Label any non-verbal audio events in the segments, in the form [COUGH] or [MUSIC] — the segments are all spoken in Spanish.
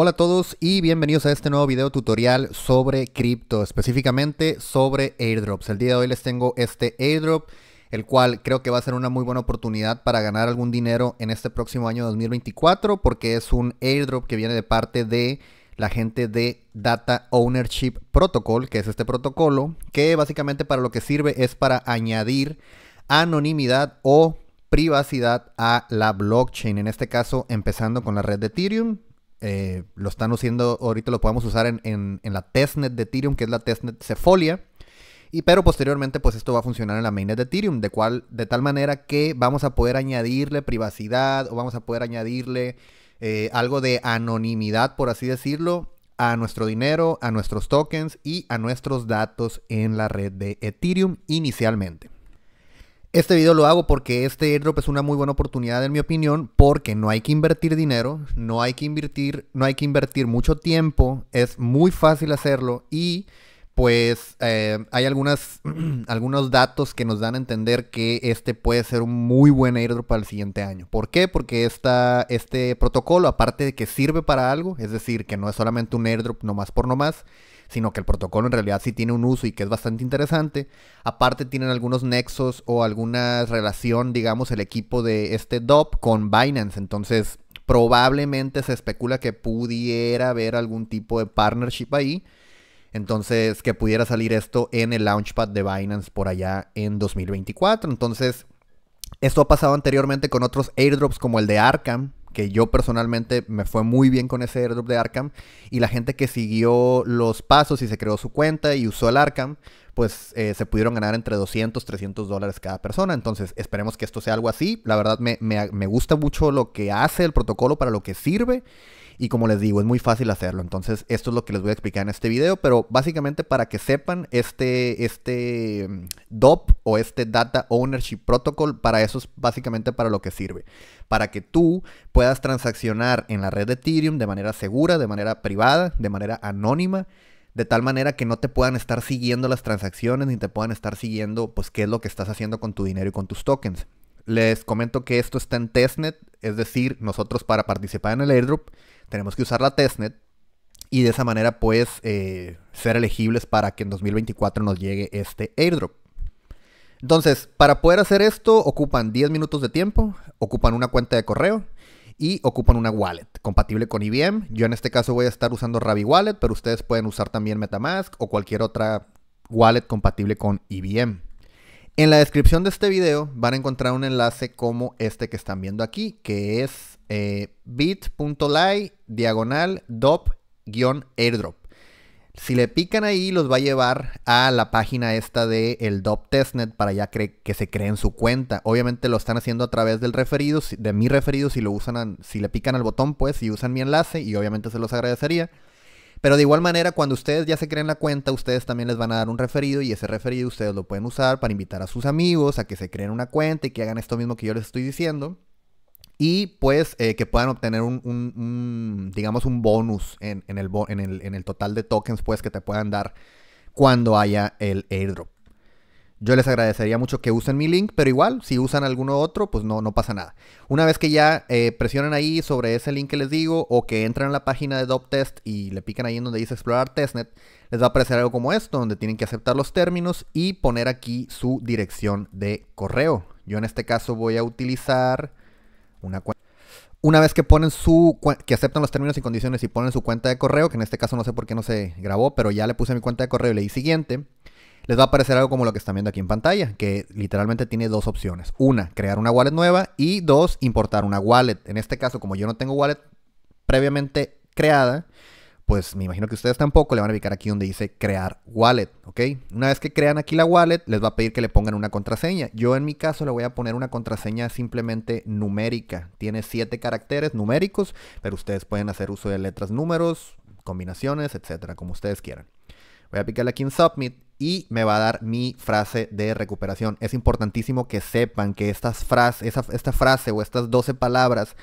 Hola a todos y bienvenidos a este nuevo video tutorial sobre cripto, específicamente sobre airdrops. El día de hoy les tengo este airdrop, el cual creo que va a ser una muy buena oportunidad para ganar algún dinero en este próximo año 2024, porque es un airdrop que viene de parte de la gente de Data Ownership Protocol, que es este protocolo, que básicamente para lo que sirve es para añadir anonimidad o privacidad a la blockchain, en este caso empezando con la red de Ethereum eh, lo están usando, ahorita lo podemos usar en, la testnet de Ethereum, que es la testnet Cefolia. Y pero posteriormente, pues esto va a funcionar en la mainnet de Ethereum, de cual, de tal manera que vamos a poder añadirle privacidad o vamos a poder añadirle eh, algo de anonimidad, por así decirlo, a nuestro dinero, a nuestros tokens y a nuestros datos en la red de Ethereum inicialmente. Este video lo hago porque este airdrop es una muy buena oportunidad en mi opinión porque no hay que invertir dinero, no hay que invertir, no hay que invertir mucho tiempo, es muy fácil hacerlo y pues eh, hay algunas, [CLEARS THROAT] algunos datos que nos dan a entender que este puede ser un muy buen airdrop para el siguiente año. ¿Por qué? Porque este protocolo, aparte de que sirve para algo, es decir, que no es solamente un airdrop nomás por nomás, sino que el protocolo en realidad sí tiene un uso y que es bastante interesante, aparte tienen algunos nexos o alguna relación, digamos, el equipo de este DOP con Binance. Entonces, probablemente se especula que pudiera haber algún tipo de partnership ahí entonces, que pudiera salir esto en el launchpad de Binance por allá en 2024. Entonces, esto ha pasado anteriormente con otros airdrops como el de Arkham, que yo personalmente me fue muy bien con ese airdrop de Arkham. Y la gente que siguió los pasos y se creó su cuenta y usó el Arkham, pues eh, se pudieron ganar entre 200, 300 dólares cada persona. Entonces, esperemos que esto sea algo así. La verdad, me, me, gusta mucho lo que hace el protocolo para lo que sirve. Y como les digo, es muy fácil hacerlo. Entonces, esto es lo que les voy a explicar en este video. Pero básicamente, para que sepan, este, este mm, DOP o este Data Ownership Protocol, para eso es básicamente para lo que sirve. Para que tú puedas transaccionar en la red de Ethereum de manera segura, de manera privada, de manera anónima de tal manera que no te puedan estar siguiendo las transacciones ni te puedan estar siguiendo pues qué es lo que estás haciendo con tu dinero y con tus tokens. Les comento que esto está en testnet, es decir, nosotros para participar en el airdrop tenemos que usar la testnet y de esa manera puedes eh, ser elegibles para que en 2024 nos llegue este airdrop. Entonces, para poder hacer esto ocupan 10 minutos de tiempo, ocupan una cuenta de correo, y ocupan una wallet compatible con IBM. Yo en este caso voy a estar usando Ravi Wallet, pero ustedes pueden usar también Metamask o cualquier otra wallet compatible con IBM. En la descripción de este video van a encontrar un enlace como este que están viendo aquí, que es eh, bit.ly diagonal dop-airdrop. Si le pican ahí, los va a llevar a la página esta de el DOP Testnet para ya que se creen su cuenta. Obviamente lo están haciendo a través del referido, de mi referido, si lo usan, si le pican al botón, pues, si usan mi enlace, y obviamente se los agradecería. Pero de igual manera, cuando ustedes ya se creen la cuenta, ustedes también les van a dar un referido y ese referido ustedes lo pueden usar para invitar a sus amigos a que se creen una cuenta y que hagan esto mismo que yo les estoy diciendo y pues eh, que puedan obtener un, digamos, un bonus en, el, en, el, total de tokens pues que te puedan dar cuando haya el airdrop. Yo les agradecería mucho que usen mi link, pero igual, si usan alguno otro, pues no, no pasa nada. Una vez que ya eh, presionan ahí sobre ese link que les digo, o que entran a la página de DopTest y le pican ahí en donde dice explorar testnet, les va a aparecer algo como esto, donde tienen que aceptar los términos y poner aquí su dirección de correo. Yo en este caso voy a utilizar una vez que ponen su que aceptan los términos y condiciones y ponen su cuenta de correo, que en este caso no sé por qué no se grabó, pero ya le puse mi cuenta de correo y le siguiente, les va a aparecer algo como lo que están viendo aquí en pantalla, que literalmente tiene dos opciones. Una, crear una wallet nueva y dos, importar una wallet. En este caso, como yo no tengo wallet previamente creada, pues me imagino que ustedes tampoco le van a picar aquí donde dice crear wallet, ¿ok? Una vez que crean aquí la wallet, les va a pedir que le pongan una contraseña. Yo en mi caso le voy a poner una contraseña simplemente numérica. Tiene siete caracteres numéricos, pero ustedes pueden hacer uso de letras, números, combinaciones, etcétera, como ustedes quieran. Voy a picarle aquí en Submit y me va a dar mi frase de recuperación. Es importantísimo que sepan que estas esta frase o estas 12 palabras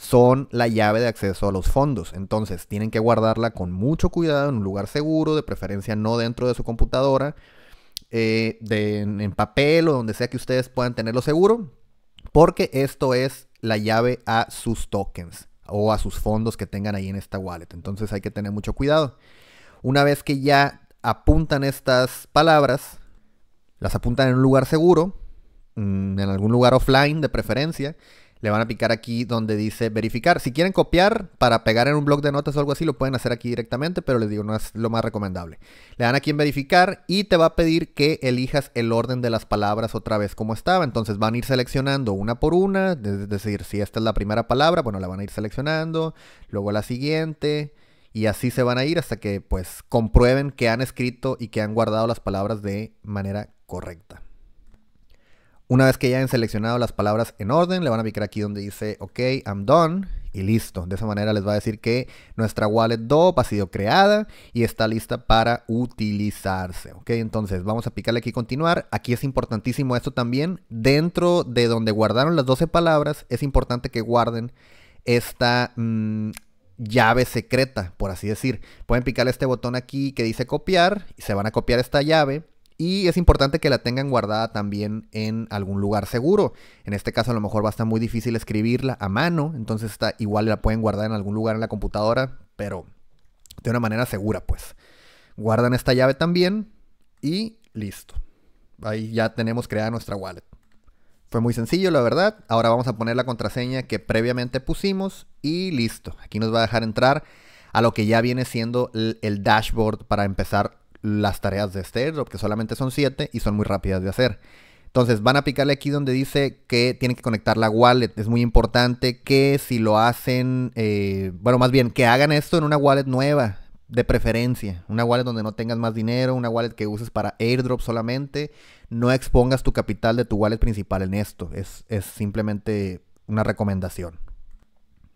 son la llave de acceso a los fondos. Entonces tienen que guardarla con mucho cuidado en un lugar seguro, de preferencia no dentro de su computadora, eh, en, en papel o donde sea que ustedes puedan tenerlo seguro, porque esto es la llave a sus tokens o a sus fondos que tengan ahí en esta wallet. Entonces hay que tener mucho cuidado. Una vez que ya apuntan estas palabras, las apuntan en un lugar seguro, mm, en algún lugar offline de preferencia, le van a picar aquí donde dice verificar. Si quieren copiar para pegar en un blog de notas o algo así, lo pueden hacer aquí directamente, pero les digo, no es lo más recomendable. Le dan aquí en verificar y te va a pedir que elijas el orden de las palabras otra vez como estaba. Entonces van a ir seleccionando una por una, es decir, si esta es la primera palabra, bueno, la van a ir seleccionando, luego la siguiente y así se van a ir hasta que pues comprueben que han escrito y que han guardado las palabras de manera correcta. Una vez que ya han seleccionado las palabras en orden, le van a picar aquí donde dice, ok, I'm done, y listo. De esa manera les va a decir que nuestra wallet DOP ha sido creada y está lista para utilizarse. Ok, entonces vamos a picarle aquí continuar. Aquí es importantísimo esto también. Dentro de donde guardaron las 12 palabras, es importante que guarden esta... Mm, llave secreta, por así decir. Pueden picarle este botón aquí que dice copiar y se van a copiar esta llave y es importante que la tengan guardada también en algún lugar seguro. En este caso a lo mejor va a estar muy difícil escribirla a mano, entonces está, igual la pueden guardar en algún lugar en la computadora, pero de una manera segura pues. Guardan esta llave también y listo. Ahí ya tenemos creada nuestra wallet. Fue muy sencillo, la verdad. Ahora vamos a poner la contraseña que previamente pusimos y listo. Aquí nos va a dejar entrar a lo que ya viene siendo el, dashboard para empezar las tareas de este airdrop que solamente son 7 y son muy rápidas de hacer. Entonces van a picarle aquí donde dice que tienen que conectar la wallet. Es muy importante que si lo hacen, eh, bueno, más bien que hagan esto en una wallet nueva, de preferencia. Una wallet donde no tengas más dinero, una wallet que uses para airdrop solamente. No expongas tu capital de tu wallet principal en esto. Es, es simplemente una recomendación.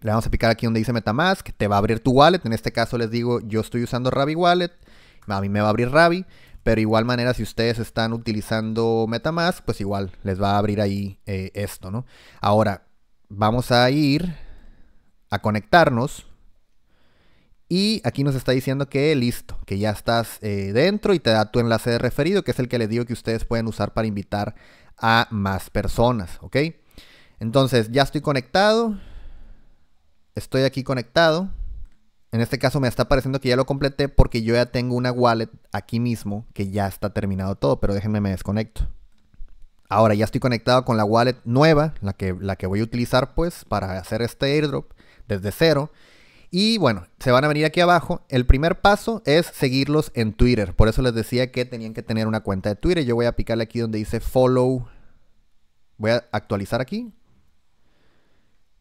Le vamos a picar aquí donde dice Metamask, te va a abrir tu wallet. En este caso les digo, yo estoy usando Ravi Wallet a mí me va a abrir Ravi, pero igual manera si ustedes están utilizando Metamask, pues igual les va a abrir ahí eh, esto, ¿no? Ahora, vamos a ir a conectarnos. Y aquí nos está diciendo que listo, que ya estás eh, dentro y te da tu enlace de referido, que es el que le digo que ustedes pueden usar para invitar a más personas, ¿ok? Entonces, ya estoy conectado. Estoy aquí conectado. En este caso me está pareciendo que ya lo completé porque yo ya tengo una wallet aquí mismo que ya está terminado todo, pero déjenme me desconecto. Ahora ya estoy conectado con la wallet nueva, la que, la que voy a utilizar pues para hacer este airdrop desde cero. Y bueno, se van a venir aquí abajo. El primer paso es seguirlos en Twitter. Por eso les decía que tenían que tener una cuenta de Twitter. Yo voy a picarle aquí donde dice follow. Voy a actualizar aquí.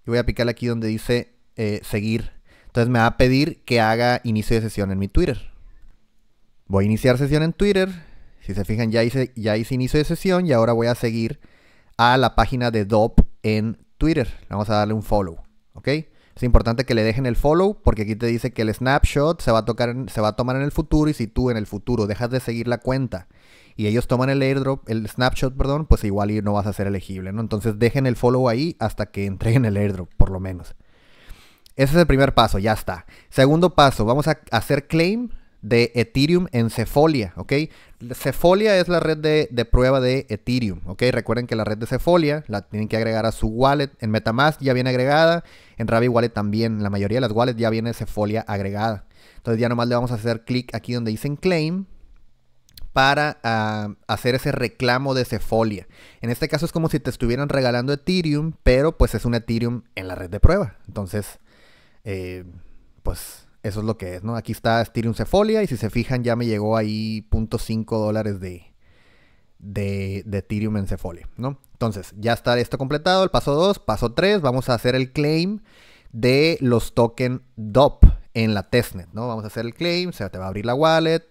Y voy a picarle aquí donde dice eh, seguir entonces me va a pedir que haga inicio de sesión en mi Twitter. Voy a iniciar sesión en Twitter. Si se fijan, ya hice, ya hice inicio de sesión y ahora voy a seguir a la página de DOP en Twitter. Vamos a darle un follow, ¿ok? Es importante que le dejen el follow porque aquí te dice que el snapshot se va a, tocar se va a tomar en el futuro y si tú en el futuro dejas de seguir la cuenta y ellos toman el airdrop, el snapshot, perdón, pues igual no vas a ser elegible, ¿no? Entonces dejen el follow ahí hasta que entreguen el airdrop, por lo menos. Ese es el primer paso, ya está. Segundo paso, vamos a hacer claim de Ethereum en Cefolia, ¿ok? Cefolia es la red de, prueba de Ethereum, ¿ok? Recuerden que la red de Cefolia la tienen que agregar a su wallet. En Metamask ya viene agregada, en Rabi Wallet también. La mayoría de las wallets ya viene Cefolia agregada. Entonces ya nomás le vamos a hacer clic aquí donde dicen claim para ah, hacer ese reclamo de Cefolia. En este caso es como si te estuvieran regalando Ethereum, pero pues es un Ethereum en la red de prueba. Entonces eh, pues eso es lo que es, ¿no? Aquí está Styrium Cefolia y si se fijan ya me llegó ahí .5 dólares de, de, de Ethereum en Cefolia, ¿no? Entonces, ya está esto completado, el paso 2, paso 3, vamos a hacer el claim de los tokens DOP en la testnet, ¿no? Vamos a hacer el claim, se te va a abrir la wallet,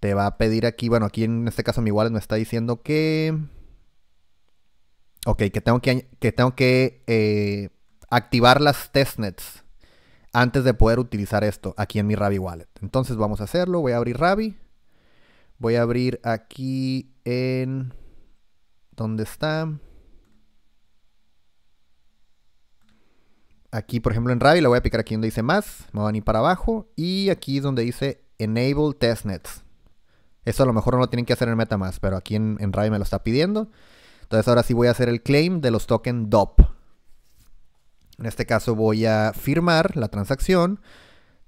te va a pedir aquí, bueno, aquí en este caso mi wallet me está diciendo que... Ok, que tengo que, que, tengo que eh, activar las testnets antes de poder utilizar esto aquí en mi Rabi Wallet. Entonces vamos a hacerlo. Voy a abrir Ravi. Voy a abrir aquí en... ¿Dónde está? Aquí, por ejemplo, en Ravi, le voy a picar aquí donde dice más. Me van a venir para abajo. Y aquí es donde dice Enable Testnets. Eso a lo mejor no lo tienen que hacer en MetaMask, pero aquí en, en me lo está pidiendo. Entonces ahora sí voy a hacer el claim de los tokens DOP. En este caso voy a firmar la transacción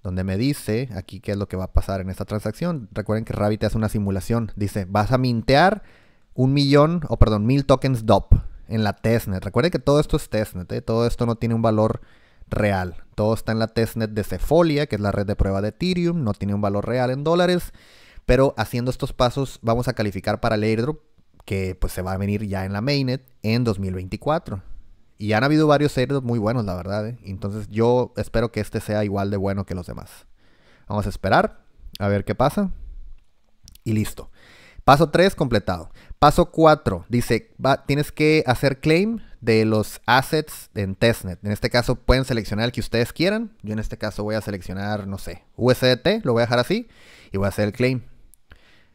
donde me dice aquí qué es lo que va a pasar en esta transacción. Recuerden que Rabbit hace una simulación. Dice, vas a mintear un millón, o perdón, mil tokens DOP en la testnet. Recuerden que todo esto es testnet, ¿eh? todo esto no tiene un valor real. Todo está en la testnet de Cefolia, que es la red de prueba de Ethereum, no tiene un valor real en dólares, pero haciendo estos pasos vamos a calificar para el airdrop que pues se va a venir ya en la mainnet en 2024. Y han habido varios seres muy buenos, la verdad. ¿eh? Entonces yo espero que este sea igual de bueno que los demás. Vamos a esperar, a ver qué pasa. Y listo. Paso 3 completado. Paso 4 dice, tienes que hacer claim de los assets en testnet. En este caso pueden seleccionar el que ustedes quieran. Yo en este caso voy a seleccionar, no sé, USDT, lo voy a dejar así y voy a hacer el claim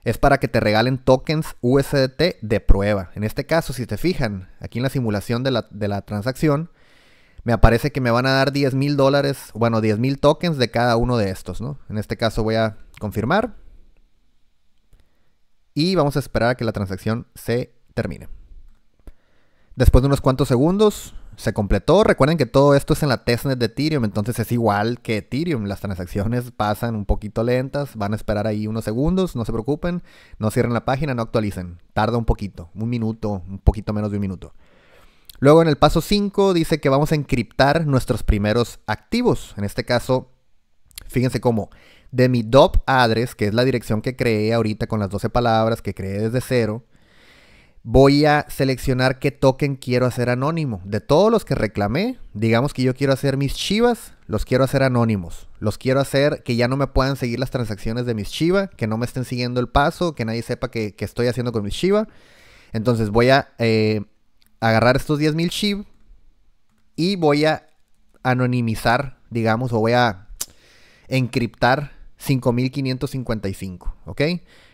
es para que te regalen tokens USDT de prueba. En este caso, si te fijan, aquí en la simulación de la, transacción, me aparece que me van a dar 10 mil dólares, bueno, 10 tokens de cada uno de estos, ¿no? En este caso voy a confirmar. Y vamos a esperar a que la transacción se termine. Después de unos cuantos segundos, se completó. Recuerden que todo esto es en la testnet de Ethereum, entonces es igual que Ethereum. Las transacciones pasan un poquito lentas, van a esperar ahí unos segundos, no se preocupen, no cierren la página, no actualicen. Tarda un poquito, un minuto, un poquito menos de un minuto. Luego en el paso 5 dice que vamos a encriptar nuestros primeros activos. En este caso, fíjense cómo de mi DOP address, que es la dirección que creé ahorita con las 12 palabras que creé desde cero, voy a seleccionar qué token quiero hacer anónimo. De todos los que reclamé, digamos que yo quiero hacer mis chivas, los quiero hacer anónimos. Los quiero hacer que ya no me puedan seguir las transacciones de mis chivas, que no me estén siguiendo el paso, que nadie sepa qué estoy haciendo con mis chivas. Entonces voy a eh, agarrar estos 10.000 chiv y voy a anonimizar, digamos, o voy a encriptar 5555, ¿ok?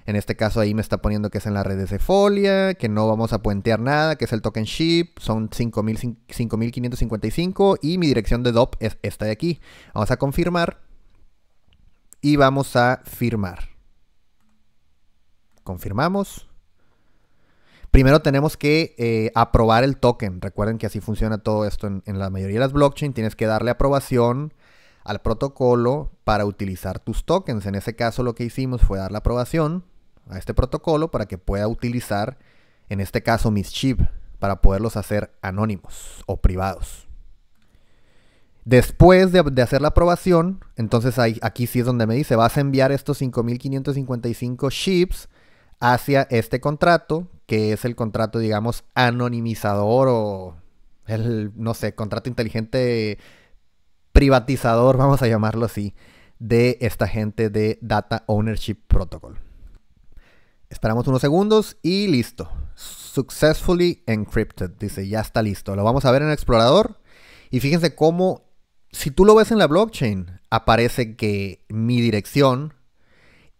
En este caso ahí me está poniendo que es en las redes de Folia, que no vamos a puentear nada, que es el token ship, son 5555 y mi dirección de DOP es esta de aquí. Vamos a confirmar y vamos a firmar. Confirmamos. Primero tenemos que eh, aprobar el token. Recuerden que así funciona todo esto en, en la mayoría de las blockchain. Tienes que darle aprobación al protocolo para utilizar tus tokens. En ese caso lo que hicimos fue dar la aprobación a este protocolo para que pueda utilizar, en este caso, mis chips para poderlos hacer anónimos o privados. Después de, hacer la aprobación, entonces aquí sí es donde me dice, vas a enviar estos 5.555 chips hacia este contrato, que es el contrato, digamos, anonimizador o el, no sé, contrato inteligente privatizador, vamos a llamarlo así, de esta gente de Data Ownership Protocol. Esperamos unos segundos y listo. Successfully encrypted. Dice, ya está listo. Lo vamos a ver en el explorador. Y fíjense cómo, si tú lo ves en la blockchain, aparece que mi dirección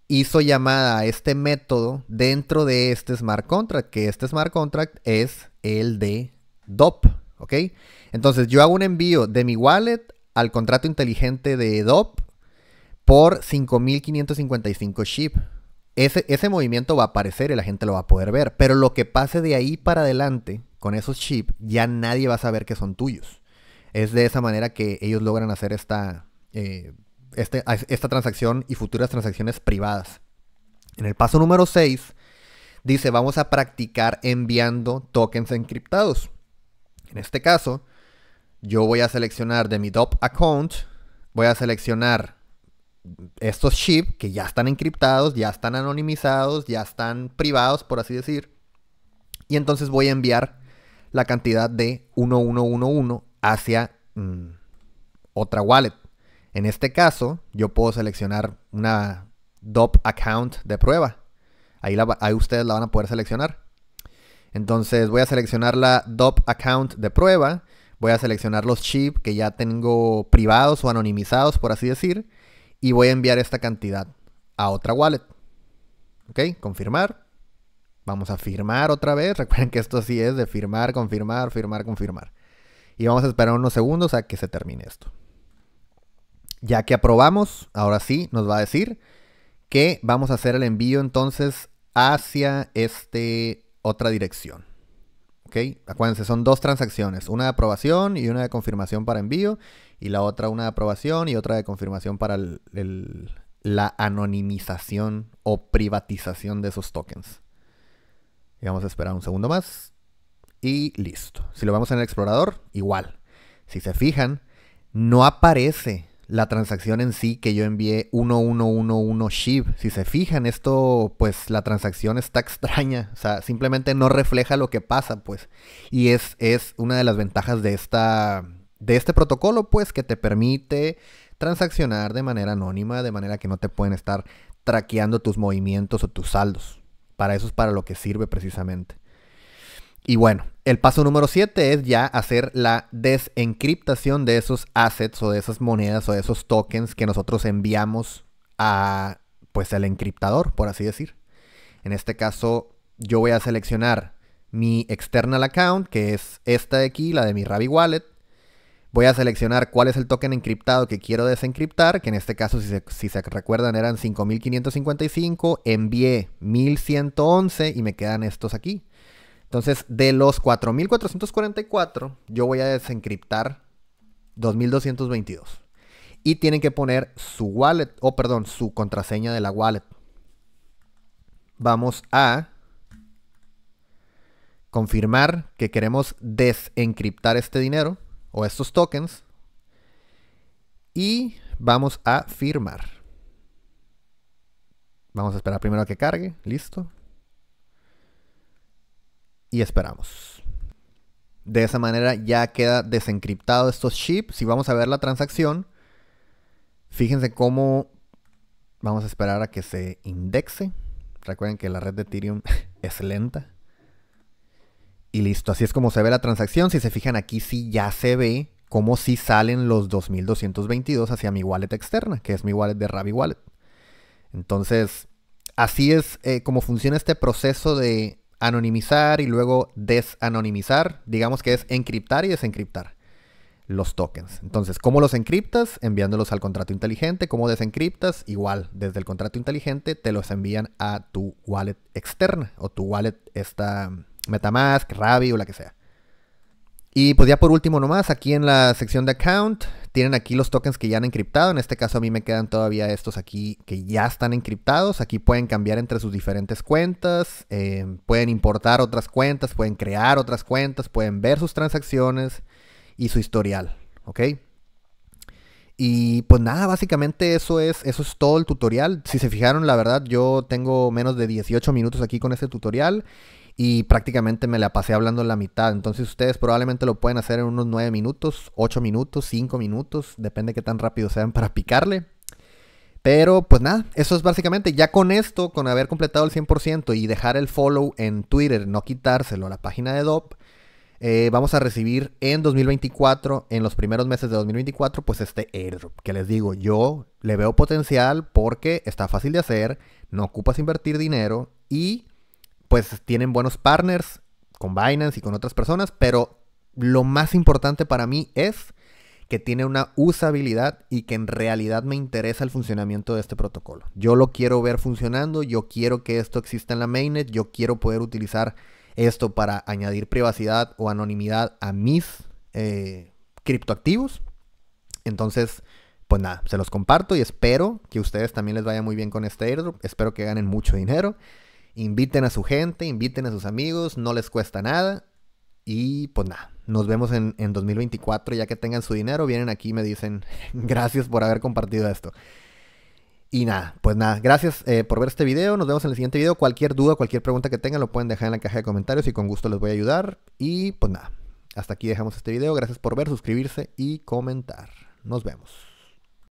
hizo llamada a este método dentro de este smart contract, que este smart contract es el de DOP. ¿Ok? Entonces yo hago un envío de mi wallet al contrato inteligente de DOP por 5.555 chip Ese, ese movimiento va a aparecer y la gente lo va a poder ver. Pero lo que pase de ahí para adelante con esos chips ya nadie va a saber que son tuyos. Es de esa manera que ellos logran hacer esta, eh, este, esta transacción y futuras transacciones privadas. En el paso número 6, dice, vamos a practicar enviando tokens encriptados. En este caso, yo voy a seleccionar de mi top account, voy a seleccionar estos chips que ya están encriptados, ya están anonimizados, ya están privados, por así decir. Y entonces voy a enviar la cantidad de 1111 hacia mm, otra wallet. En este caso, yo puedo seleccionar una DOP account de prueba. Ahí, ahí ustedes la van a poder seleccionar. Entonces voy a seleccionar la DOP account de prueba Voy a seleccionar los chips que ya tengo privados o anonimizados, por así decir, y voy a enviar esta cantidad a otra wallet. ¿Ok? Confirmar. Vamos a firmar otra vez. [LAUGHS] Recuerden que esto sí es de firmar, confirmar, firmar, confirmar. Y vamos a esperar unos segundos a que se termine esto. Ya que aprobamos, ahora sí nos va a decir que vamos a hacer el envío entonces hacia este otra dirección. ¿ok? Acuérdense, son dos transacciones, una de aprobación y una de confirmación para envío, y la otra una de aprobación y otra de confirmación para la anonimización o privatización de esos tokens. Y vamos a esperar un segundo más. Y listo. Si lo vemos en el explorador, igual. Si se fijan, no aparece la transacción en sí que yo envié 1111 SHIB. Si se fijan, esto, pues la transacción está [LAUGHS] extraña. O sea, simplemente no refleja lo que pasa, pues. Y es, es una de las ventajas de, esta, de este protocolo, pues, que te permite transaccionar de manera anónima, de manera que no te pueden estar traqueando tus movimientos o tus saldos. Para eso es para lo que sirve precisamente. Y bueno, el paso número 7 es ya hacer la desencriptación de esos assets o de esas monedas o de esos tokens que nosotros enviamos a pues al encriptador, por así decir. En este caso, yo voy a seleccionar mi external account, que es esta de aquí, la de mi Rabi Wallet. Voy a seleccionar cuál es el token encriptado que quiero desencriptar, que en este caso, si si se recuerdan, eran 5555. Envié 1111 y me quedan estos aquí. Entonces, de los 4.444, yo voy a desencriptar 2.222. Y tienen que poner su wallet, o perdón, su contraseña de la wallet. Vamos a confirmar que queremos desencriptar este dinero o estos tokens. Y vamos a firmar. Vamos a esperar primero a que cargue. Listo y esperamos. De esa manera ya queda desencriptado estos chips. Si vamos a ver la transacción, fíjense cómo vamos a esperar a que se indexe. Recuerden que la red de Ethereum [LAUGHS] es lenta. Y listo, así es como se ve la transacción. Si se fijan aquí, sí ya se ve cómo sí salen los 2222 hacia mi wallet externa, que es mi wallet de Rabi Wallet. Entonces, así es eh, como funciona este proceso de anonimizar y luego desanonimizar. Digamos que es encriptar y desencriptar los tokens. Entonces, ¿cómo los encriptas? Enviándolos al contrato inteligente. ¿Cómo desencriptas? Igual, desde el contrato inteligente te los envían a tu wallet externa o tu wallet esta Metamask, Ravi o la que sea. Y pues ya por último nomás, aquí en la sección de account, tienen aquí los tokens que ya han encriptado. En este caso a mí me quedan todavía estos aquí que ya están encriptados. Aquí pueden cambiar entre sus diferentes cuentas, eh, pueden importar otras cuentas, pueden crear otras cuentas, pueden ver sus transacciones y su historial, ¿ok? Y pues nada, básicamente eso es, eso es todo el tutorial. Si se fijaron, la verdad, yo tengo menos de 18 minutos aquí con este tutorial y prácticamente me la pasé hablando la mitad. Entonces ustedes probablemente lo pueden hacer en unos 9 minutos, 8 minutos, 5 minutos, depende de qué tan rápido sean para picarle. Pero pues nada, eso es básicamente, ya con esto, con haber completado el 100% y dejar el follow en Twitter, no quitárselo a la página de DOP, eh, vamos a recibir en 2024, en los primeros meses de 2024, pues este airdrop, que les digo, yo le veo potencial porque está fácil de hacer, no ocupas invertir dinero y pues tienen buenos partners con Binance y con otras personas, pero lo más importante para mí es que tiene una usabilidad y que en realidad me interesa el funcionamiento de este protocolo. Yo lo quiero ver funcionando, yo quiero que esto exista en la mainnet, yo quiero poder utilizar esto para añadir privacidad o anonimidad a mis eh, criptoactivos. Entonces, pues nada, se los comparto y espero que ustedes también les vaya muy bien con este airdrop. Espero que ganen mucho dinero. Inviten a su gente, inviten a sus amigos, no les cuesta nada. Y pues nada, nos vemos en, en 2024, ya que tengan su dinero, vienen aquí y me dicen [LAUGHS] gracias por haber compartido esto. Y nada, pues nada, gracias eh, por ver este video, nos vemos en el siguiente video. Cualquier duda, cualquier pregunta que tengan lo pueden dejar en la caja de comentarios y con gusto les voy a ayudar. Y pues nada, hasta aquí dejamos este video, gracias por ver, suscribirse y comentar. Nos vemos.